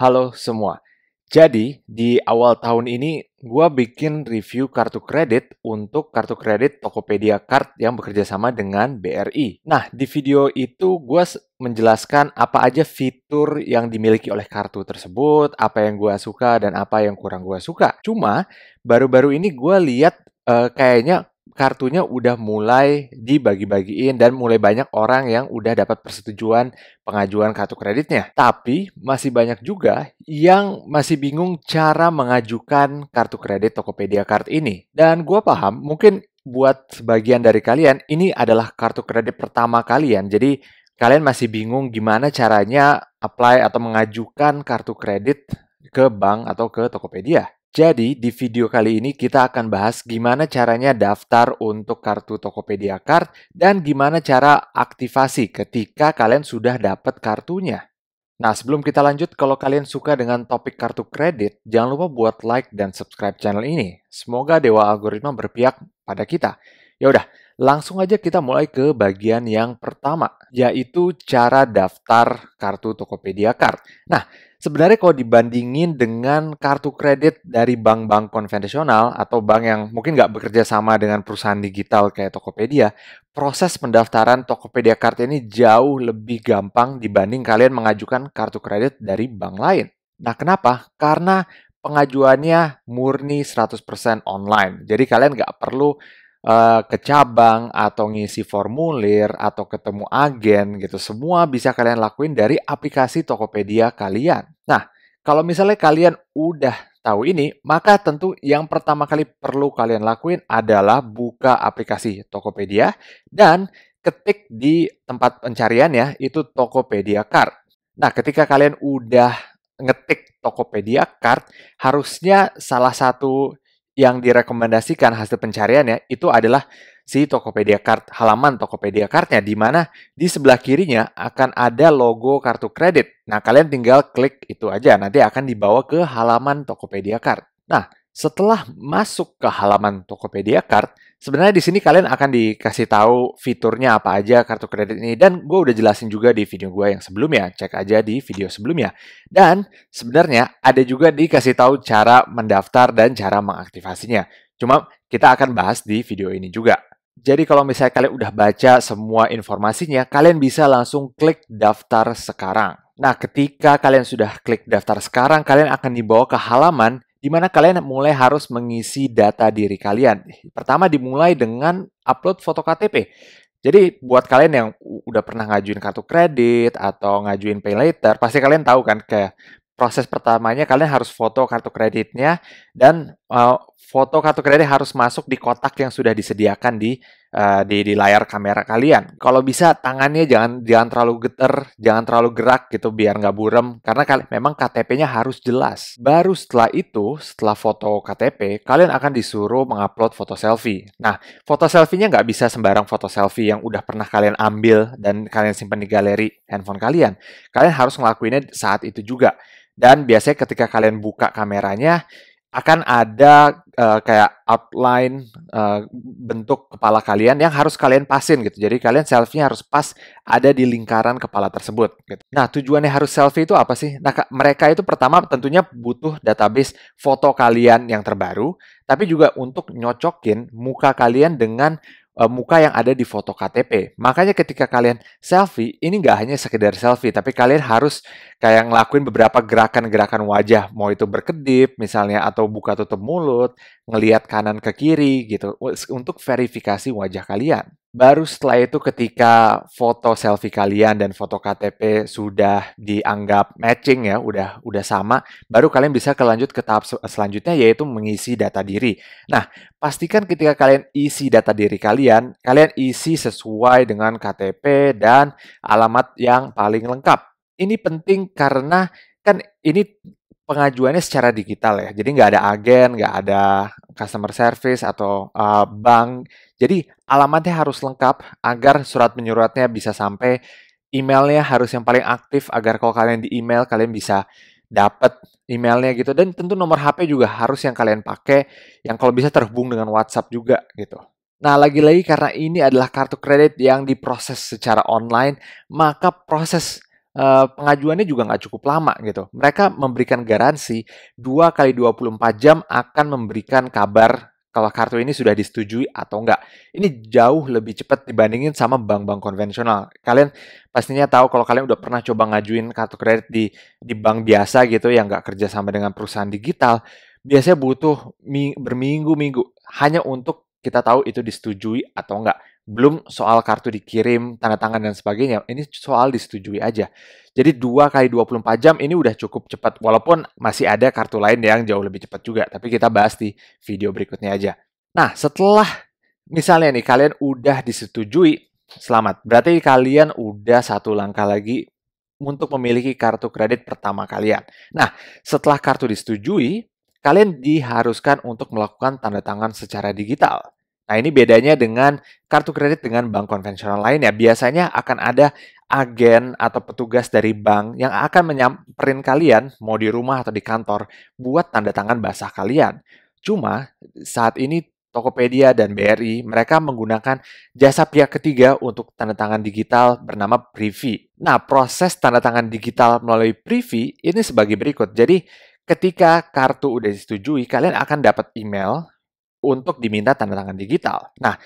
Halo semua. Jadi, di awal tahun ini gue bikin review kartu kredit untuk kartu kredit Tokopedia Card yang bekerja sama dengan BRI. Nah, di video itu gue menjelaskan apa aja fitur yang dimiliki oleh kartu tersebut, apa yang gue suka dan apa yang kurang gue suka. Cuma, baru-baru ini gue lihat uh, kayaknya kartunya udah mulai dibagi-bagiin dan mulai banyak orang yang udah dapat persetujuan pengajuan kartu kreditnya. Tapi masih banyak juga yang masih bingung cara mengajukan kartu kredit Tokopedia Card ini. Dan gua paham, mungkin buat sebagian dari kalian ini adalah kartu kredit pertama kalian. Jadi kalian masih bingung gimana caranya apply atau mengajukan kartu kredit ke bank atau ke Tokopedia. Jadi, di video kali ini kita akan bahas gimana caranya daftar untuk kartu Tokopedia Card dan gimana cara aktivasi ketika kalian sudah dapat kartunya. Nah, sebelum kita lanjut, kalau kalian suka dengan topik kartu kredit, jangan lupa buat like dan subscribe channel ini. Semoga Dewa Algoritma berpihak pada kita. Yaudah, udah, Langsung aja kita mulai ke bagian yang pertama, yaitu cara daftar kartu Tokopedia Card. Nah, sebenarnya kalau dibandingin dengan kartu kredit dari bank-bank konvensional atau bank yang mungkin nggak bekerja sama dengan perusahaan digital kayak Tokopedia, proses pendaftaran Tokopedia Card ini jauh lebih gampang dibanding kalian mengajukan kartu kredit dari bank lain. Nah, kenapa? Karena pengajuannya murni 100% online. Jadi kalian nggak perlu uh, ke cabang atau ngisi formulir atau ketemu agen gitu semua bisa kalian lakuin dari aplikasi Tokopedia kalian. Nah, kalau misalnya kalian udah tahu ini, maka tentu yang pertama kali perlu kalian lakuin adalah buka aplikasi Tokopedia dan ketik di tempat pencarian ya, itu Tokopedia Card. Nah, ketika kalian udah ngetik Tokopedia Card, harusnya salah satu yang direkomendasikan hasil pencariannya itu adalah si Tokopedia Card, halaman Tokopedia Cardnya, di mana di sebelah kirinya akan ada logo kartu kredit. Nah, kalian tinggal klik itu aja, nanti akan dibawa ke halaman Tokopedia Card. Nah, setelah masuk ke halaman Tokopedia Card, Sebenarnya di sini kalian akan dikasih tahu fiturnya apa aja kartu kredit ini dan gue udah jelasin juga di video gue yang sebelumnya, cek aja di video sebelumnya. Dan sebenarnya ada juga dikasih tahu cara mendaftar dan cara mengaktivasinya. Cuma kita akan bahas di video ini juga. Jadi kalau misalnya kalian udah baca semua informasinya, kalian bisa langsung klik daftar sekarang. Nah, ketika kalian sudah klik daftar sekarang, kalian akan dibawa ke halaman di mana kalian mulai harus mengisi data diri kalian. Pertama dimulai dengan upload foto KTP. Jadi buat kalian yang udah pernah ngajuin kartu kredit atau ngajuin pay later, pasti kalian tahu kan ke proses pertamanya kalian harus foto kartu kreditnya dan uh, foto kartu kredit harus masuk di kotak yang sudah disediakan di uh, di di layar kamera kalian. Kalau bisa tangannya jangan jangan terlalu geter, jangan terlalu gerak gitu biar nggak burem karena kalian memang KTP-nya harus jelas. Baru setelah itu, setelah foto KTP, kalian akan disuruh mengupload foto selfie. Nah, foto selfie-nya nggak bisa sembarang foto selfie yang udah pernah kalian ambil dan kalian simpan di galeri handphone kalian. Kalian harus ngelakuinnya saat itu juga. Dan biasanya ketika kalian buka kameranya, akan ada uh, kayak outline uh, bentuk kepala kalian yang harus kalian pasin gitu. Jadi kalian selfie harus pas ada di lingkaran kepala tersebut. Gitu. Nah tujuannya harus selfie itu apa sih? Nah mereka itu pertama tentunya butuh database foto kalian yang terbaru, tapi juga untuk nyocokin muka kalian dengan Eh, muka yang ada di foto KTP. Makanya ketika kalian selfie, ini nggak hanya sekedar selfie, tapi kalian harus kayak ngelakuin beberapa gerakan-gerakan wajah, mau itu berkedip misalnya atau buka tutup mulut, ngelihat kanan ke kiri gitu untuk verifikasi wajah kalian. Baru setelah itu ketika foto selfie kalian dan foto KTP sudah dianggap matching ya, udah udah sama, baru kalian bisa kelanjut ke tahap selanjutnya yaitu mengisi data diri. Nah, pastikan ketika kalian isi data diri kalian, kalian isi sesuai dengan KTP dan alamat yang paling lengkap. Ini penting karena kan ini pengajuannya secara digital ya. Jadi nggak ada agen, nggak ada customer service atau uh, bank. Jadi alamatnya harus lengkap agar surat menyuratnya bisa sampai. Emailnya harus yang paling aktif agar kalau kalian di email kalian bisa dapat emailnya gitu. Dan tentu nomor HP juga harus yang kalian pakai yang kalau bisa terhubung dengan WhatsApp juga gitu. Nah, lagi-lagi karena ini adalah kartu kredit yang diproses secara online, maka proses Eh, pengajuannya juga nggak cukup lama gitu. Mereka memberikan garansi 2 kali 24 jam akan memberikan kabar kalau kartu ini sudah disetujui atau enggak. Ini jauh lebih cepat dibandingin sama bank-bank konvensional. Kalian pastinya tahu kalau kalian udah pernah coba ngajuin kartu kredit di di bank biasa gitu yang nggak kerja sama dengan perusahaan digital, biasanya butuh berminggu-minggu hanya untuk kita tahu itu disetujui atau enggak belum soal kartu dikirim, tanda tangan dan sebagainya. Ini soal disetujui aja. Jadi 2 kali 24 jam ini udah cukup cepat. Walaupun masih ada kartu lain yang jauh lebih cepat juga. Tapi kita bahas di video berikutnya aja. Nah, setelah misalnya nih kalian udah disetujui, selamat. Berarti kalian udah satu langkah lagi untuk memiliki kartu kredit pertama kalian. Nah, setelah kartu disetujui, kalian diharuskan untuk melakukan tanda tangan secara digital. Nah, ini bedanya dengan kartu kredit dengan bank konvensional lain ya. Biasanya akan ada agen atau petugas dari bank yang akan menyamperin kalian mau di rumah atau di kantor buat tanda tangan basah kalian. Cuma saat ini Tokopedia dan BRI, mereka menggunakan jasa pihak ketiga untuk tanda tangan digital bernama Privi. Nah, proses tanda tangan digital melalui Privi ini sebagai berikut. Jadi, ketika kartu udah disetujui, kalian akan dapat email untuk diminta tanda tangan digital. Nah,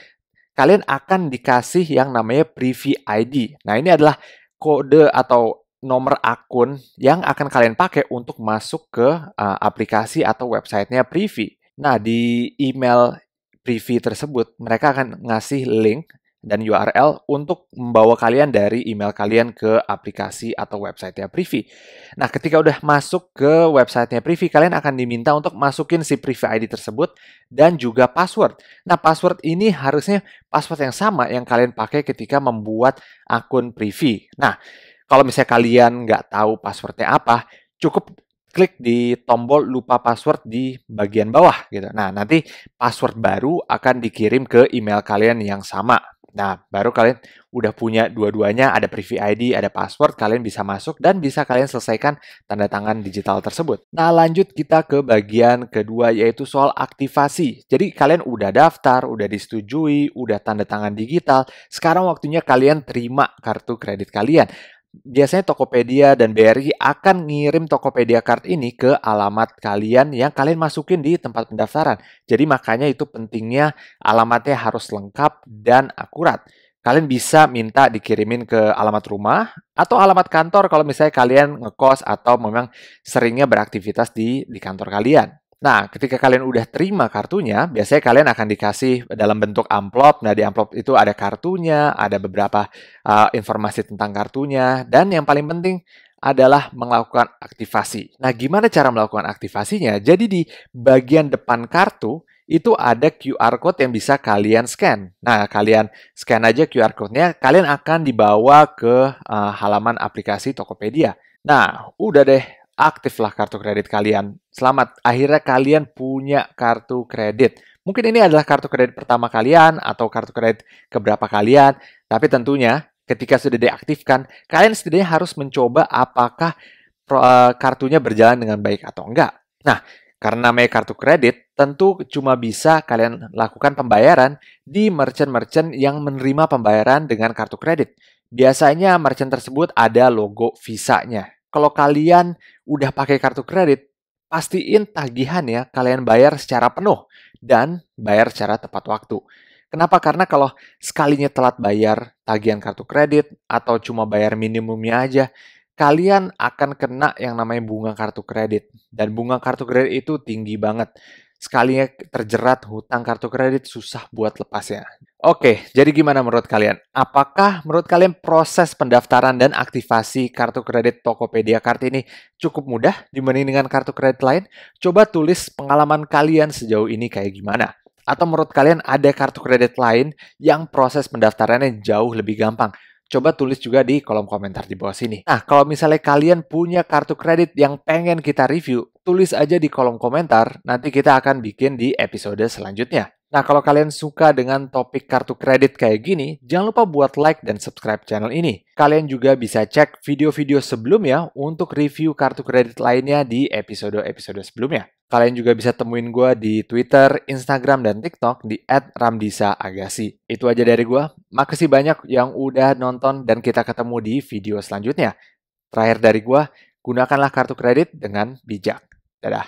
kalian akan dikasih yang namanya Privy ID. Nah, ini adalah kode atau nomor akun yang akan kalian pakai untuk masuk ke uh, aplikasi atau websitenya Privy. Nah, di email Privy tersebut, mereka akan ngasih link dan URL untuk membawa kalian dari email kalian ke aplikasi atau websitenya Privy. Nah, ketika udah masuk ke websitenya Privy, kalian akan diminta untuk masukin si Privy ID tersebut dan juga password. Nah, password ini harusnya password yang sama yang kalian pakai ketika membuat akun Privy. Nah, kalau misalnya kalian nggak tahu passwordnya apa, cukup klik di tombol lupa password di bagian bawah gitu. Nah, nanti password baru akan dikirim ke email kalian yang sama Nah, baru kalian udah punya dua-duanya, ada privy ID, ada password, kalian bisa masuk dan bisa kalian selesaikan tanda tangan digital tersebut. Nah, lanjut kita ke bagian kedua yaitu soal aktivasi. Jadi, kalian udah daftar, udah disetujui, udah tanda tangan digital, sekarang waktunya kalian terima kartu kredit kalian biasanya Tokopedia dan BRI akan ngirim Tokopedia Card ini ke alamat kalian yang kalian masukin di tempat pendaftaran. Jadi makanya itu pentingnya alamatnya harus lengkap dan akurat. Kalian bisa minta dikirimin ke alamat rumah atau alamat kantor kalau misalnya kalian ngekos atau memang seringnya beraktivitas di di kantor kalian. Nah, ketika kalian udah terima kartunya, biasanya kalian akan dikasih dalam bentuk amplop. Nah, di amplop itu ada kartunya, ada beberapa uh, informasi tentang kartunya, dan yang paling penting adalah melakukan aktivasi. Nah, gimana cara melakukan aktivasinya? Jadi di bagian depan kartu itu ada QR code yang bisa kalian scan. Nah, kalian scan aja QR code-nya, kalian akan dibawa ke uh, halaman aplikasi Tokopedia. Nah, udah deh aktiflah kartu kredit kalian. Selamat, akhirnya kalian punya kartu kredit. Mungkin ini adalah kartu kredit pertama kalian atau kartu kredit keberapa kalian, tapi tentunya ketika sudah diaktifkan, kalian setidaknya harus mencoba apakah eh, kartunya berjalan dengan baik atau enggak. Nah, karena namanya kartu kredit, tentu cuma bisa kalian lakukan pembayaran di merchant-merchant yang menerima pembayaran dengan kartu kredit. Biasanya merchant tersebut ada logo visanya kalau kalian udah pakai kartu kredit, pastiin tagihan ya kalian bayar secara penuh dan bayar secara tepat waktu. Kenapa? Karena kalau sekalinya telat bayar tagihan kartu kredit atau cuma bayar minimumnya aja, kalian akan kena yang namanya bunga kartu kredit. Dan bunga kartu kredit itu tinggi banget sekalinya terjerat hutang kartu kredit susah buat lepasnya. Oke, jadi gimana menurut kalian? Apakah menurut kalian proses pendaftaran dan aktivasi kartu kredit Tokopedia kart ini cukup mudah dibanding dengan kartu kredit lain? Coba tulis pengalaman kalian sejauh ini kayak gimana. Atau menurut kalian ada kartu kredit lain yang proses pendaftarannya jauh lebih gampang? Coba tulis juga di kolom komentar di bawah sini. Nah, kalau misalnya kalian punya kartu kredit yang pengen kita review, tulis aja di kolom komentar, nanti kita akan bikin di episode selanjutnya. Nah, kalau kalian suka dengan topik kartu kredit kayak gini, jangan lupa buat like dan subscribe channel ini. Kalian juga bisa cek video-video sebelumnya untuk review kartu kredit lainnya di episode-episode sebelumnya. Kalian juga bisa temuin gue di Twitter, Instagram, dan TikTok di @ramdisa_agasi. Itu aja dari gue. Makasih banyak yang udah nonton dan kita ketemu di video selanjutnya. Terakhir dari gue, gunakanlah kartu kredit dengan bijak. Dadah.